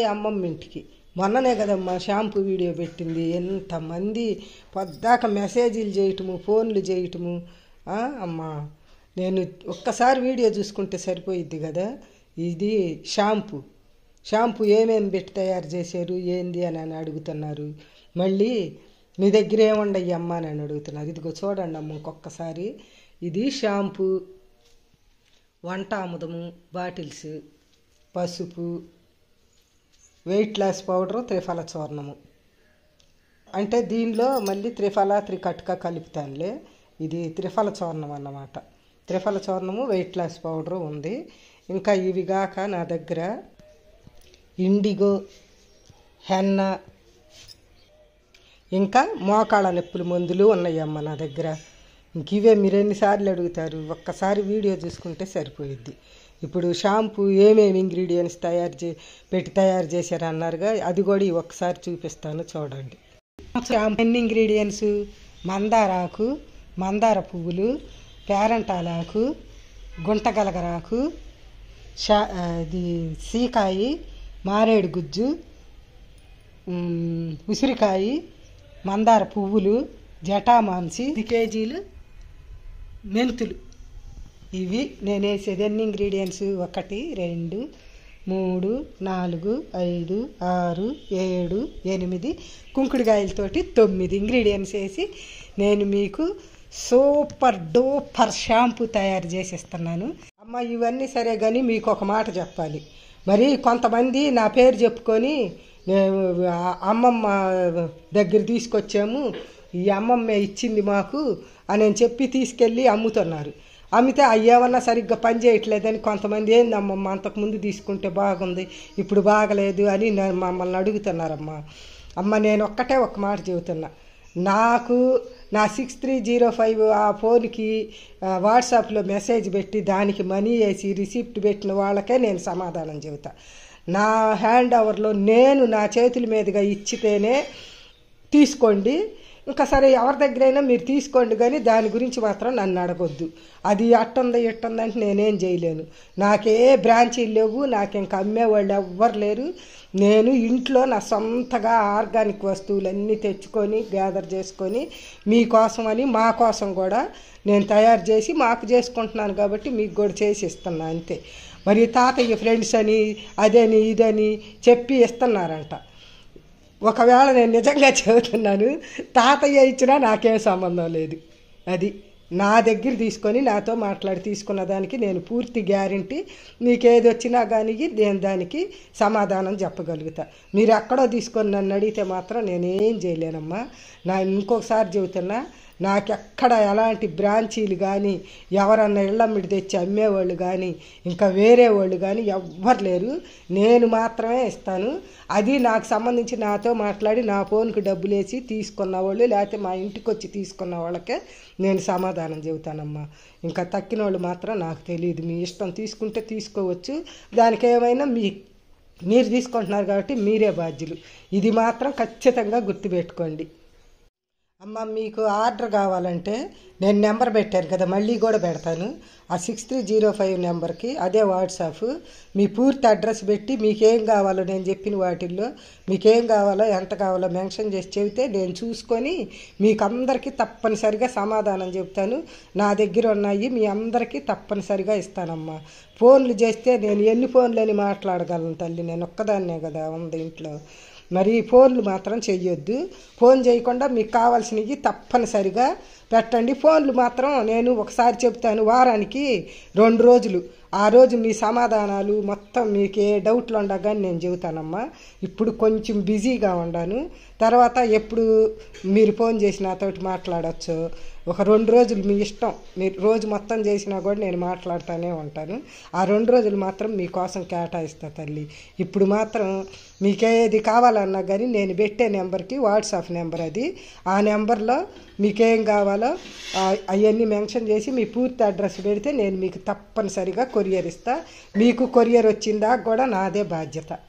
ఈ అమ్మమ్మ ఇంటికి మొన్ననే కదమ్మా షాంపూ వీడియో పెట్టింది ఎంతమంది పొద్దాక మెసేజీలు చేయటము ఫోన్లు చేయటము అమ్మా నేను ఒక్కసారి వీడియో చూసుకుంటే సరిపోయిద్ది కదా ఇది షాంపూ షాంపూ ఏమేమి పెట్టి తయారు చేశారు ఏంది అని అని అడుగుతున్నారు మళ్ళీ మీ దగ్గర ఏముండయి అమ్మ అని అడుగుతున్నారు ఇదిగో చూడండి అమ్మ ఇంకొకసారి ఇది షాంపూ వంట ఆముదము బాటిల్స్ పసుపు వెయిట్ లాస్ పౌడరు త్రిఫల చూర్ణము అంటే దీనిలో మళ్ళీ త్రిఫల త్రికట్క కలుపుతానులే ఇది త్రిఫల చూర్ణం అన్నమాట త్రిఫల చూర్ణము వెయిట్ లాస్ పౌడరు ఉంది ఇంకా ఇవి కాక నా దగ్గర ఇండిగో హెన్న ఇంకా మోకాళ్ళ నొప్పుల మందులు ఉన్నాయమ్మ నా దగ్గర ఇంక ఇవే మీరు ఎన్నిసార్లు అడుగుతారు ఒక్కసారి వీడియో చూసుకుంటే సరిపోయిద్ది ఇప్పుడు షాంపూ ఏమేమి ఇంగ్రీడియంట్స్ తయారు చే పెట్టి తయారు చేశారు అన్నారుగా అది కూడా ఒకసారి చూపిస్తాను చూడండి షాంపూ ఎన్ని ఇంగ్రీడియంట్స్ మందారాకు మందార పువ్వులు పేరంటాలాకు గుంటగలగరాకు షా ఇది సీకాయి మారేడు గుజ్జు ఉసిరికాయి మందార పువ్వులు జటామాంసి కేజీలు మెంతులు ఇవి నేను వేసేది అన్ని ఇంగ్రీడియంట్స్ ఒకటి రెండు మూడు నాలుగు ఐదు ఆరు ఏడు ఎనిమిది కుంకుడుకాయలతోటి తొమ్మిది ఇంగ్రీడియంట్స్ వేసి నేను మీకు సూపర్ డూపర్ షాంపూ తయారు ఇస్తున్నాను అమ్మ ఇవన్నీ సరే కానీ మీకు ఒక మాట చెప్పాలి మరి కొంతమంది నా పేరు చెప్పుకొని అమ్మమ్మ దగ్గర తీసుకొచ్చాము ఈ అమ్మమ్మ ఇచ్చింది మాకు అని చెప్పి తీసుకెళ్ళి అమ్ముతున్నారు అమ్మితే అయ్యేవన్నా సరిగ్గా పని చేయట్లేదని కొంతమంది ఏందమ్మమ్మ అంతకుముందు తీసుకుంటే బాగుంది ఇప్పుడు బాగలేదు అని మమ్మల్ని అడుగుతున్నారమ్మా అమ్మ నేను ఒక్కటే ఒక మాట చెబుతున్నా నాకు నా సిక్స్ త్రీ జీరో ఫైవ్ ఆ ఫోన్కి వాట్సాప్లో మెసేజ్ పెట్టి దానికి మనీ వేసి రిసిప్ట్ పెట్టిన వాళ్ళకే నేను సమాధానం చెబుతా నా హ్యాండ్ ఓవర్లో నేను నా చేతుల మీదుగా ఇచ్చితేనే తీసుకోండి ఇంకా సరే ఎవరి దగ్గరైనా మీరు తీసుకోండి కానీ దాని గురించి మాత్రం నన్ను అడగొద్దు అది అట్టుంది ఎట్టందంటే నేనేం చేయలేను నాకే బ్రాంచీలు లేవు నాకు ఇంక అమ్మేవాళ్ళు ఎవ్వరు లేరు నేను ఇంట్లో నా సొంతగా ఆర్గానిక్ వస్తువులన్నీ తెచ్చుకొని గ్యాదర్ చేసుకొని మీకోసమని మా కోసం కూడా నేను తయారు చేసి మాకు చేసుకుంటున్నాను కాబట్టి మీకు కూడా చేసి ఇస్తున్నా అంతే మరి తాతయ్య ఫ్రెండ్స్ అని అదని ఇదని చెప్పి ఇస్తున్నారంట ఒకవేళ నేను నిజంగా చెబుతున్నాను తాతయ్య ఇచ్చినా నాకేం సంబంధం లేదు అది నా దగ్గర తీసుకొని నాతో మాట్లాడి తీసుకున్న దానికి నేను పూర్తి గ్యారంటీ మీకు ఏది వచ్చినా కానీ నేను దానికి సమాధానం చెప్పగలుగుతా మీరు ఎక్కడో తీసుకొని నన్ను అడిగితే మాత్రం నేనేం చేయలేనమ్మా నా ఇంకొకసారి చెబుతున్నా నాకెక్కడ ఎలాంటి బ్రాంచీలు కానీ ఎవరన్నా ఇళ్ళమ్మిడి తెచ్చి అమ్మేవాళ్ళు కానీ ఇంకా వేరే వాళ్ళు కానీ ఎవ్వరు లేరు నేను మాత్రమే ఇస్తాను అది నాకు సంబంధించి నాతో మాట్లాడి నా ఫోన్కి డబ్బులు వేసి తీసుకున్న వాళ్ళు లేకపోతే మా ఇంటికి వచ్చి తీసుకున్న వాళ్ళకే నేను సమాధానం చెబుతానమ్మా ఇంకా తక్కిన వాళ్ళు మాత్రం నాకు తెలియదు మీ ఇష్టం తీసుకుంటే తీసుకోవచ్చు దానికి ఏమైనా మీ మీరు తీసుకుంటున్నారు కాబట్టి మీరే బాధ్యులు ఇది మాత్రం ఖచ్చితంగా గుర్తుపెట్టుకోండి అమ్మ మీకు ఆర్డర్ కావాలంటే నేను నెంబర్ పెట్టాను కదా మళ్ళీ కూడా పెడతాను ఆ సిక్స్ త్రీ జీరో ఫైవ్ నెంబర్కి అదే వాట్సాప్ మీ పూర్తి అడ్రస్ పెట్టి మీకేం కావాలో నేను చెప్పిన వాటిల్లో మీకేం కావాలో ఎంత కావాలో మెన్షన్ చేసి చెబితే నేను చూసుకొని మీకు అందరికీ తప్పనిసరిగా సమాధానం చెప్తాను నా దగ్గర ఉన్నాయి మీ అందరికీ తప్పనిసరిగా ఇస్తానమ్మా ఫోన్లు చేస్తే నేను ఎన్ని ఫోన్లని మాట్లాడగలను తల్లి నేను ఒక్కదాన్నే కదా ఉంది ఇంట్లో మరి ఫోన్లు మాత్రం చెయ్యొద్దు ఫోన్ చేయకుండా మీకు కావాల్సినవి తప్పనిసరిగా పెట్టండి ఫోన్లు మాత్రం నేను ఒకసారి చెప్తాను వారానికి రెండు రోజులు ఆ రోజు మీ సమాధానాలు మొత్తం మీకు ఏ డౌట్లు ఉండగానే నేను చెబుతానమ్మా ఇప్పుడు కొంచెం బిజీగా ఉండాను తర్వాత ఎప్పుడు మీరు ఫోన్ చేసి నాతోటి మాట్లాడచ్చు ఒక రెండు రోజులు మీ ఇష్టం మీరు రోజు మొత్తం చేసినా కూడా నేను మాట్లాడుతూనే ఉంటాను ఆ రెండు రోజులు మాత్రం మీకోసం కేటాయిస్తా తల్లి ఇప్పుడు మాత్రం మీకేది కావాలన్నా కానీ నేను పెట్టే నెంబర్కి వాట్సాప్ నెంబర్ అది ఆ నెంబర్లో మీకేం కావాలో అవన్నీ మెన్షన్ చేసి మీ పూర్తి అడ్రస్ పెడితే నేను మీకు తప్పనిసరిగా కొరియర్ ఇస్తా మీకు కొరియర్ వచ్చిందా కూడా నాదే బాధ్యత